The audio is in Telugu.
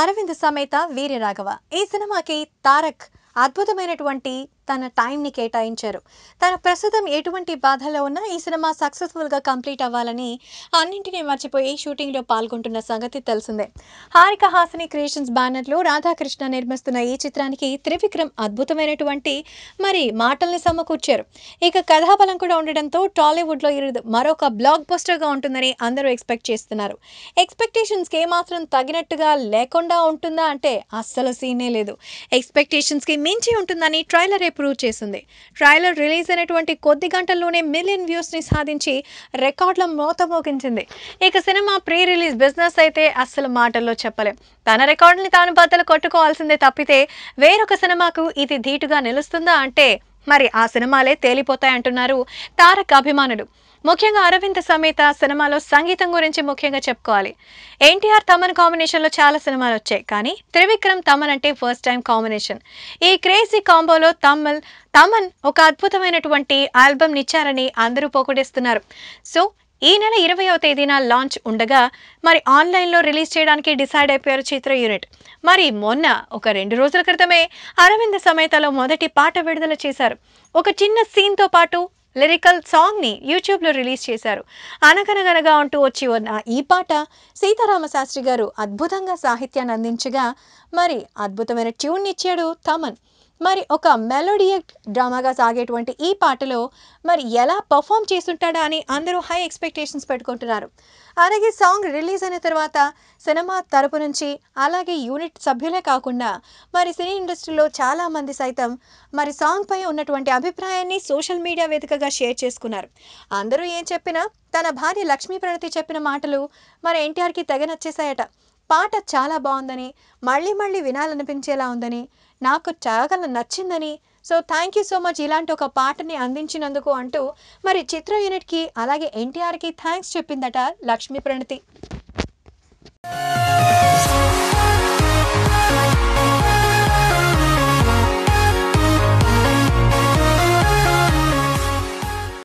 అరవింద్ సమేత వీరరాఘవ ఈ సినిమాకి తారక్ అద్భుతమైనటువంటి తన టైంని కేటాయించారు తన ప్రస్తుతం ఎటువంటి బాధలో ఉన్నా ఈ సినిమా సక్సెస్ఫుల్గా కంప్లీట్ అవ్వాలని అన్నింటినీ మర్చిపోయి షూటింగ్లో పాల్గొంటున్న సంగతి తెలిసిందే హారిక హాసిని క్రియేషన్స్ బ్యానర్లో రాధాకృష్ణ నిర్మిస్తున్న ఈ చిత్రానికి త్రివిక్రమ్ అద్భుతమైనటువంటి మరి మాటల్ని సమకూర్చారు ఇక కథాబలం కూడా ఉండడంతో టాలీవుడ్లో మరొక బ్లాక్ బస్టర్గా ఉంటుందని అందరూ ఎక్స్పెక్ట్ చేస్తున్నారు ఎక్స్పెక్టేషన్స్కి ఏమాత్రం తగినట్టుగా లేకుండా ఉంటుందా అంటే అస్సలు సీనే లేదు ఎక్స్పెక్టేషన్స్కి మించి ఉంటుందని ట్రైలర్ ప్రూవ్ చేసింది ట్రైలర్ రిలీజ్ అయినటువంటి కొద్ది గంటల్లోనే మిలియన్ వ్యూస్ని సాధించి రికార్డుల మోత మోగించింది ఇక సినిమా ప్రీ రిలీజ్ బిజినెస్ అయితే అస్సలు మాటల్లో చెప్పలేం తన రికార్డుని తాను బద్దలు కొట్టుకోవాల్సిందే తప్పితే వేరొక సినిమాకు ఇది ధీటుగా నిలుస్తుందా అంటే మరి ఆ సినిమాలే తేలిపోతాయంటున్నారు తారక్ అభిమానులు ముఖ్యంగా అరవింద్ సమేత సినిమాలో సంగీతం గురించి ముఖ్యంగా చెప్పుకోవాలి ఎన్టీఆర్ తమన్ కాంబినేషన్లో చాలా సినిమాలు వచ్చాయి కానీ త్రివిక్రమ్ తమన్ అంటే ఫస్ట్ టైం కాంబినేషన్ ఈ క్రేజీ కాంబోలో తమన్ తమన్ ఒక అద్భుతమైనటువంటి ఆల్బమ్నిచ్చారని అందరూ పోగొడేస్తున్నారు సో ఈ నెల ఇరవయో తేదీన లాంచ్ ఉండగా మరి ఆన్లైన్లో రిలీజ్ చేయడానికి డిసైడ్ అయిపోయారు చిత్ర యూనిట్ మరి మొన్న ఒక రెండు రోజుల క్రితమే అరవింద్ సమేతలో మొదటి పాట విడుదల చేశారు ఒక చిన్న సీన్తో పాటు లిరికల్ సాంగ్ని యూట్యూబ్లో రిలీజ్ చేశారు అనగనగనగా అంటూ వచ్చి ఉన్న ఈ పాట సీతారామ శాస్త్రి గారు అద్భుతంగా సాహిత్యాన్ని అందించగా మరి అద్భుతమైన ట్యూన్ ఇచ్చాడు థమన్ మరి ఒక మెలోడియక్ డ్రామాగా సాగేటువంటి ఈ పాటలో మరి ఎలా పర్ఫామ్ చేస్తుంటాడా అని అందరూ హై ఎక్స్పెక్టేషన్స్ పెట్టుకుంటున్నారు అలాగే సాంగ్ రిలీజ్ అయిన తర్వాత సినిమా తరపు నుంచి అలాగే యూనిట్ సభ్యులే కాకుండా మరి సినీ ఇండస్ట్రీలో చాలామంది సైతం మరి సాంగ్పై ఉన్నటువంటి అభిప్రాయాన్ని సోషల్ మీడియా వేదికగా షేర్ చేసుకున్నారు అందరూ ఏం చెప్పినా తన భార్య లక్ష్మీ ప్రణతి చెప్పిన మాటలు మరి ఎన్టీఆర్కి తెగ నచ్చేశాయట పాట చాలా బాగుందని మళ్ళీ మళ్ళీ వినాలనిపించేలా ఉందని నాకు చాలా నచ్చిందని so thank you so much ఇలాంటి ఒక పాటని అందించినందుకు అంటూ మరి చిత్ర యూనిట్కి అలాగే ఎన్టీఆర్కి థ్యాంక్స్ చెప్పిందట లక్ష్మీ ప్రణతి